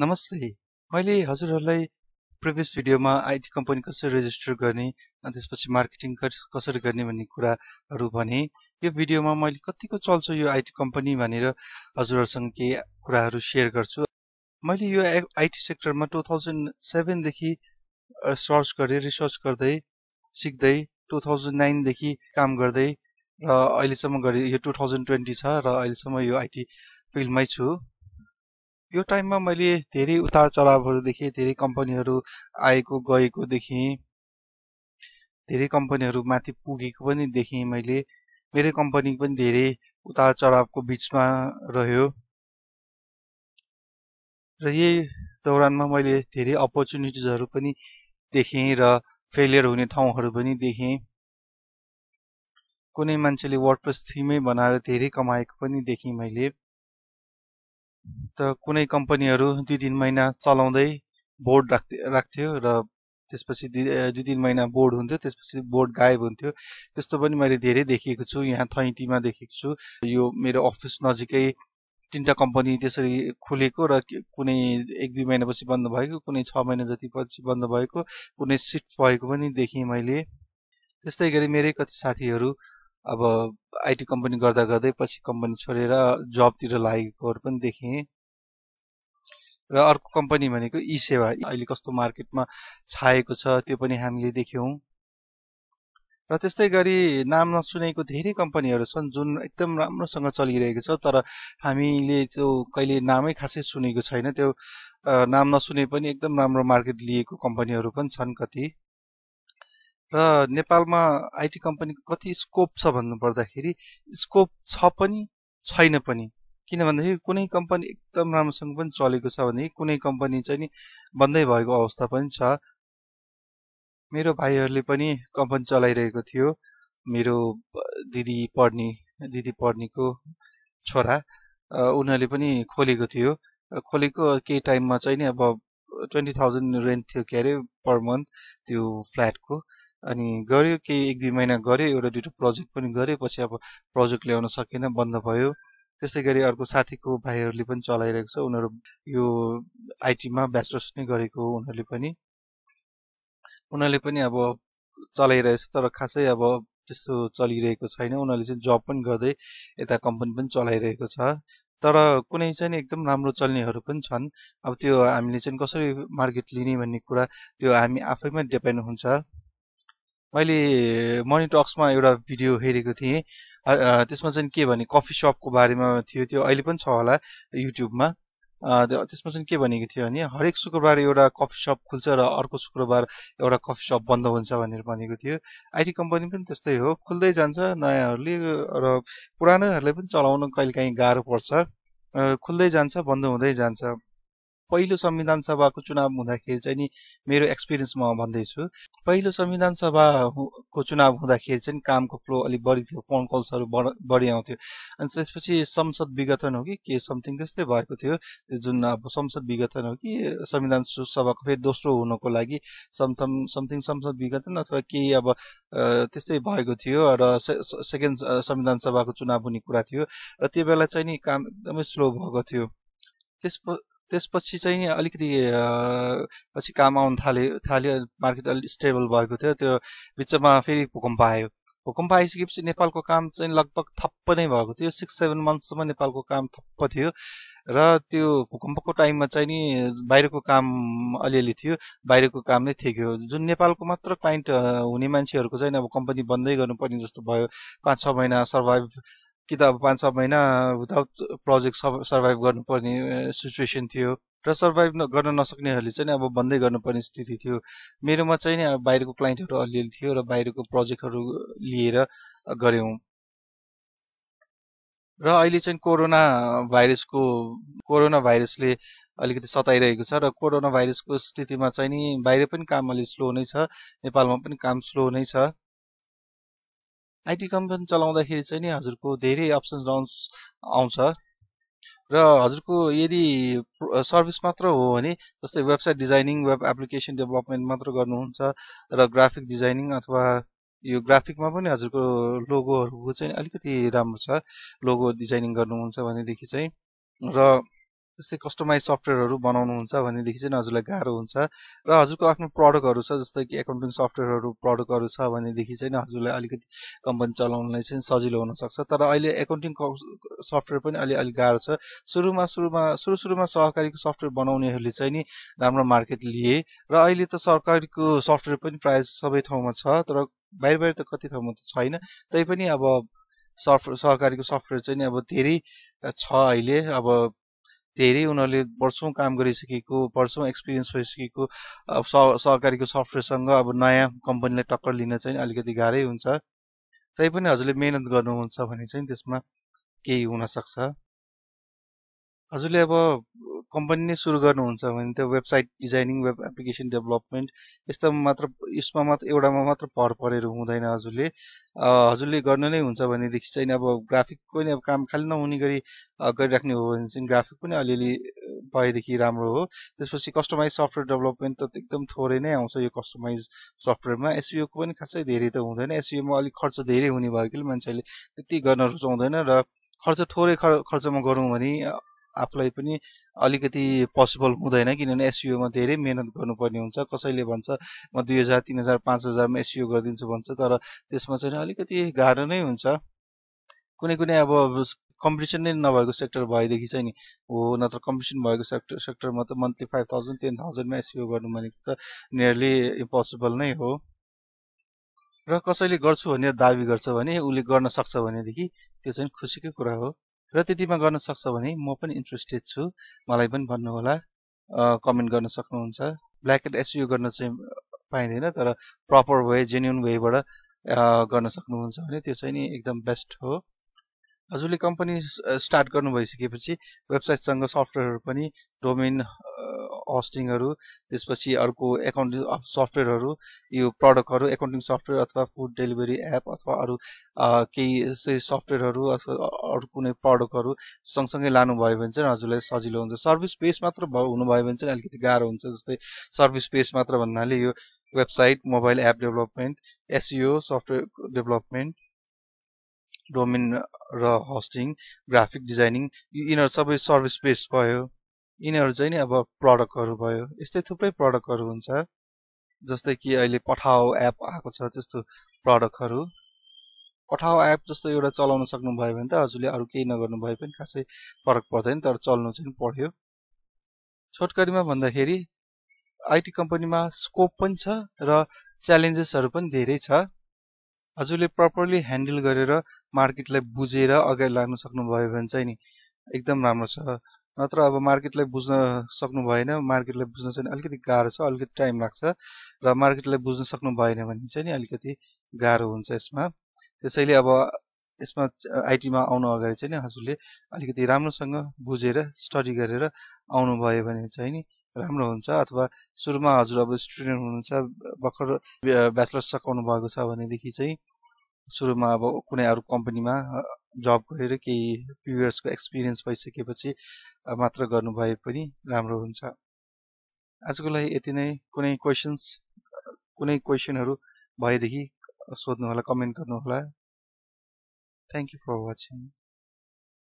नमस्ते मैले हजुरहरूलाई प्रिभियस भिडियोमा आइटी कम्पनी कसरी रेजिस्टर गर्ने अनि त्यसपछि मार्केटिङ कसरी गर्ने भन्ने कुराहरू भने यो भिडियोमा मैले कतिको चल्छु यो आइटी कम्पनी भनेर हजुरहरूसँग केही कुराहरू सेयर गर्छु मैले यो आइटी सेक्टरमा टु थाउजन्ड सेभेनदेखि सर्च गरेँ रिसर्च गर्दै सिक्दै टु थाउजन्ड नाइनदेखि काम गर्दै र अहिलेसम्म गरेँ यो टु थाउजन्ड ट्वेन्टी छ र अहिलेसम्म यो आइटी फिल्डमै छु यो टाइममा मैले धेरै उतार चढावहरू देखेँ धेरै कम्पनीहरू आएको गएको देखेँ धेरै कम्पनीहरू माथि पुगेको पनि देखेँ मैले मेरै कम्पनी पनि धेरै उतार चढावको बिचमा रह्यो र यही दौरानमा मैले धेरै अपर्च्युनिटिजहरू पनि देखेँ र फेलियर हुने ठाउँहरू पनि देखेँ कुनै मान्छेले वर्डप्रेस थिमै बनाएर धेरै कमाएको पनि देखेँ मैले त कुनै कम्पनीहरू दुई तिन महिना चलाउँदै बोर्ड राख्थे राख्थ्यो र त्यसपछि दुई तिन महिना बोर्ड हुन्थ्यो त्यसपछि बोर्ड गायब हुन्थ्यो त्यस्तो पनि मैले धेरै देखेको छु यहाँ थैटीमा देखेको छु यो मेरो अफिस नजिकै तिनवटा कम्पनी त्यसरी खुलेको र कुनै एक दुई महिनापछि बन्द भएको कुनै छ महिना जति पछि बन्द भएको कुनै सिफ्ट भएको पनि देखेँ मैले त्यस्तै गरी मेरै कति साथीहरू अब आइटी कम्पनी गर्दा गर्दै पछि कम्पनी छोडेर जबतिर लागेकोहरू पनि देखेँ र अर्को कम्पनी भनेको ई सेवा अहिले कस्तो मार्केटमा छाएको छ त्यो पनि हामीले देख्यौँ र त्यस्तै गरी नाम नसुनेको धेरै कम्पनीहरू छन् जुन एकदम राम्रोसँग चलिरहेको छ तर हामीले त्यो कहिले नामै खासै सुनेको छैन त्यो नाम नसुने पनि एकदम राम्रो मार्केट लिएको कम्पनीहरू पनि छन् कति र नेपालमा आइटी कम्पनीको कति स्कोप छ भन्नुपर्दाखेरि स्कोप छ पनि छैन पनि किन भन्दाखेरि कुनै कम्पनी एकदम राम्रोसँग पनि चलेको छ भनेदेखि कुनै कम्पनी चाहिँ नि बन्दै भएको अवस्था पनि छ मेरो भाइहरूले पनि कम्पनी चलाइरहेको थियो मेरो दिदी पढ्ने दिदी पढ्नेको छोरा उनीहरूले पनि खोलेको थियो खोलेको केही टाइममा चाहिँ नि अब ट्वेन्टी थाउजन्ड रेन्ट थियो के अरे पर मन्थ त्यो फ्ल्याटको अनि गऱ्यो केही एक दुई महिना गऱ्यो एउटा दुइटा प्रोजेक्ट पनि गऱ्यो पछि अब प्रोजेक्ट ल्याउन सकेन बन्द भयो त्यस्तै गरी अर्को साथीको भाइहरूले पनि चलाइरहेको छ उनीहरू यो आइटीमा ब्याचलर्स नै गरेको उनीहरूले पनि उनीहरूले पनि अब चलाइरहेछ तर खासै अब त्यस्तो चलिरहेको छैन उनीहरूले चाहिँ जब पनि गर्दै यता कम्पनी पनि चलाइरहेको छ तर कुनै चाहिँ एकदम राम्रो चल्नेहरू पनि छन् अब त्यो हामीले चाहिँ कसरी मार्केट लिने भन्ने कुरा त्यो हामी आफैमा डिपेन्ड हुन्छ मैले मर्निङ टक्समा एउटा भिडियो हेरेको थिएँ त्यसमा चाहिँ के भने कफी सपको बारेमा थियो त्यो अहिले पनि छ होला युट्युबमा त्यसमा चाहिँ के भनेको थियो भने हरेक शुक्रबार एउटा कफी सप खुल्छ र अर्को शुक्रबार एउटा कफी सप बन्द हुन्छ भनेर भनेको थियो आइटी कम्पनी पनि त्यस्तै हो खुल्दै जान्छ नयाँहरूले र पुरानोहरूले पनि चलाउन कहिलेकाहीँ गाह्रो पर्छ खुल्दै जान्छ बन्द हुँदै जान्छ पहिलो संविधान सभाको चुनाव हुँदाखेरि चाहिँ नि मेरो एक्सपिरियन्स म भन्दैछु पहिलो संविधान सभाको चुनाव हुँदाखेरि चाहिँ कामको फ्लो अलिक बढी थियो फोन कल्सहरू बढ बढी आउँथ्यो अनि त्यसपछि संसद विघटन हो कि के समथिङ त्यस्तै भएको थियो त्यो जुन अब संसद विघटन हो कि संविधान सभाको फेरि दोस्रो हुनको लागि समथम समथिङ संसद विघटन अथवा केही अब त्यस्तै भएको थियो र सेकेन्ड संविधान सभाको चुनाव हुने कुरा थियो र त्यो बेला चाहिँ नि काम एकदमै स्लो भएको थियो त्यस त्यसपछि चाहिँ अलिकति पछि काम आउन थाल्यो थाल्यो मार्केट अलिक स्टेबल भएको थियो त्यो बिचमा फेरि भूकम्प आयो भूकम्प आइसकेपछि नेपालको काम चाहिँ लगभग थप्प नै भएको थियो सिक्स सेभेन मन्थससम्म नेपालको काम थप्प थियो र त्यो भूकम्पको टाइममा चाहिँ नि बाहिरको काम अलिअलि थियो बाहिरको काम नै थियो जुन नेपालको मात्र क्लाइन्ट हुने मान्छेहरूको चाहिँ अब कम्पनी बन्दै गर्नुपर्ने जस्तो भयो पाँच छ महिना सर्भाइभ कि त अब पाँच छ महिना विदाउट प्रोजेक्ट सर्भाइभ गर्नुपर्ने सिचुएसन थियो र सर्भाइभ गर्न नसक्नेहरूले चाहिँ अब बन्दै गर्नुपर्ने स्थिति थियो मेरोमा चाहिँ नि अब बाहिरको क्लाइन्टहरू अलिअलि थियो र बाहिरको प्रोजेक्टहरू लिएर गऱ्यौँ र अहिले चाहिँ कोरोना भाइरसको कोरोना भाइरसले अलिकति सताइरहेको छ र कोरोना भाइरसको स्थितिमा चाहिँ नि बाहिर पनि काम अलि स्लो नै छ नेपालमा पनि काम स्लो नै छ आइटी कम्पनी चलाउँदाखेरि चाहिँ नि हजुरको धेरै अप्सन्स आउँछ आउँछ र हजुरको यदि सर्भिस मात्र हो भने जस्तै website designing web application development मात्र गर्नुहुन्छ र ग्राफिक डिजाइनिङ अथवा यो ग्राफिकमा पनि हजुरको लोगोहरूको चाहिँ अलिकति राम्रो छ लोगो डिजाइनिङ गर्नुहुन्छ भनेदेखि चाहिँ र त्यस्तै कस्टमाइज सफ्टवेयरहरू बनाउनुहुन्छ भनेदेखि चाहिँ हजुरलाई गाह्रो हुन्छ र हजुरको आफ्नो प्रडक्टहरू छ जस्तै कि एकाउन्टिङ सफ्टवेयरहरू प्रडक्टहरू छ भनेदेखि चाहिँ हजुरलाई अलिकति कम्पनी चलाउनलाई चाहिँ सजिलो हुनसक्छ तर अहिले एकाउन्टिङ सफ्टवेयर पनि अलि अलिक गाह्रो छ सुरुमा सुरुमा सुरु सुरुमा सहकारीको सफ्टवेयर बनाउनेहरूले चाहिँ नि राम्रो मार्केट लिए र अहिले त सरकारीको सफ्टवेयर पनि प्रायः सबै ठाउँमा छ तर बाहिर बाहिर त कति ठाउँमा त छैन तैपनि अब सफ्ट सहकारीको सफ्टवेयर चाहिँ नि अब धेरै छ अहिले अब धेरै उनीहरूले वर्षौँ काम गरिसकेको वर्षौँ एक्सपिरियन्स भइसकेको अब सहकारीको सफ्टवेयरसँग अब नयाँ कम्पनीलाई टक्कर लिन चाहिँ अलिकति गाह्रै हुन्छ तैपनि हजुरले मिहिनेत गर्नुहुन्छ भने चाहिँ त्यसमा केही हुनसक्छ हजुरले अब कम्पनी नै सुरु गर्नुहुन्छ भने त्यो website designing web application development यस्ता मात्र यसमा मात्र एउटामा मात्र भर परेर हुँदैन हजुरले हजुरले गर्नु नै हुन्छ भनेदेखि चाहिँ अब ग्राफिक पनि अब काम खालि नहुने गरी गरिराख्ने हो भने चाहिँ ग्राफिक पनि अलिअलि भएदेखि राम्रो हो त्यसपछि कस्टमाइज सफ्टवेयर डेभलपमेन्ट त एकदम थोरै नै आउँछ यो कस्टमाइज सफ्टवेयरमा एसयुको पनि खासै धेरै त हुँदैन एसयुमा e अलिक खर्च धेरै हुने भयो कि मान्छेहरूले त्यति गर्न रुचाउँदैन र खर्च थोरै खर्चमा गरौँ भने आफूलाई पनि अलिकति पोसिबल हुँदैन किनभने एसइओमा धेरै मिहिनेत गर्नुपर्ने हुन्छ कसैले भन्छ म दुई हजार तिन हजार पाँच हजारमा एसइओ गरिदिन्छु भन्छ तर त्यसमा चाहिँ अलिकति गाह्रो नै हुन्छ कुनै कुनै अब कम्पिटिसन नै नभएको सेक्टर भएदेखि चाहिँ नि हो नत्र कम्पिटिसन भएको सेक्टर सेक्टरमा त मन्थली फाइभ थाउजन्ड टेन थाउजन्डमा एसइओ गर्नु भनेको त नियरली इम्पोसिबल नै हो र कसैले गर्छु भनेर दावी गर्छ भने उसले गर्न सक्छ भनेदेखि त्यो चाहिँ खुसीकै कुरा हो र त्यतिमा गर्न सक्छ भने म पनि इन्ट्रेस्टेड छु मलाई पनि भन्नुहोला कमेन्ट गर्न सक्नुहुन्छ ब्ल्याक एन्ड एसयु गर्न चाहिँ पाइँदैन तर प्रपर वे जेन्युन वेबाट गर्न सक्नुहुन्छ भने त्यो चाहिँ नि एकदम बेस्ट हो हजुरले कम्पनी स्टार्ट गर्नु भइसकेपछि वेबसाइटसँग सफ्टवेयरहरू पनि डोमेन होस्टिङहरू त्यसपछि अर्को एकाउन्टिङ सफ्टवेयरहरू यो प्रडक्टहरू एकाउन्टिङ सफ्टवेयर अथवा फुड डेलिभरी एप अथवा अरू केही यस्तै सफ्टवेयरहरू अथवा अरू कुनै प्रडक्टहरू सँगसँगै लानुभयो भने चाहिँ हजुरलाई सजिलो हुन्छ सर्भिस बेस मात्र भयो हुनुभयो भने चाहिँ अलिकति गाह्रो हुन्छ जस्तै सर्भिस बेस मात्र भन्नाले यो website mobile app development SEO software development domain र होस्टिङ ग्राफिक डिजाइनिङ यिनीहरू सबै सर्भिस बेस भयो यिनीहरू चाहिँ नि अब प्रडक्टहरू भयो यस्तै थुप्रै प्रडक्टहरू हुन्छ जस्तै कि अहिले पठाओ एप आएको छ त्यस्तो प्रडक्टहरू पठाओ एप जस्तो एउटा चलाउन सक्नुभयो भने त हजुरले अरू केही नगर्नु भए पनि खासै फरक पर्दैन तर चल्नु चाहिँ पढ्यो छोटकरीमा भन्दाखेरि आइटी कम्पनीमा स्कोप पनि छ र च्यालेन्जेसहरू पनि धेरै छ हजुरले प्रपरली ह्यान्डल गरेर मार्केटलाई बुझेर अगाडि लाग्न सक्नुभयो भने चाहिँ नि एकदम राम्रो छ नत्र अब मार्केटलाई बुझ्न सक्नु भएन मार्केटलाई बुझ्न चाहिँ अलिकति गाह्रो छ अलिकति टाइम लाग्छ र मार्केटलाई बुझ्न सक्नु भएन भने चाहिँ नि अलिकति गाह्रो हुन्छ यसमा त्यसैले अब यसमा आइटीमा आउनु अगाडि चाहिँ नि हजुरले अलिकति राम्रोसँग बुझेर स्टडी गरेर आउनुभयो भने चाहिँ नि राम्रो हुन्छ अथवा सुरुमा हजुर अब स्टुडेन्ट हुनुहुन्छ भर्खर ब्याचलर्स सघाउनु भएको छ भनेदेखि चाहिँ सुरुमा अब कुनै अरू कम्पनीमा जब गरेर केही फ्यु इयर्सको एक्सपिरियन्स भइसकेपछि मात्र गर्नुभए पनि राम्रो हुन्छ आजको लागि यति नै कुनै क्वेसन्स कुनै क्वेसनहरू भएदेखि सोध्नुहोला कमेन्ट गर्नुहोला थ्याङ्क यू फर वाचिङ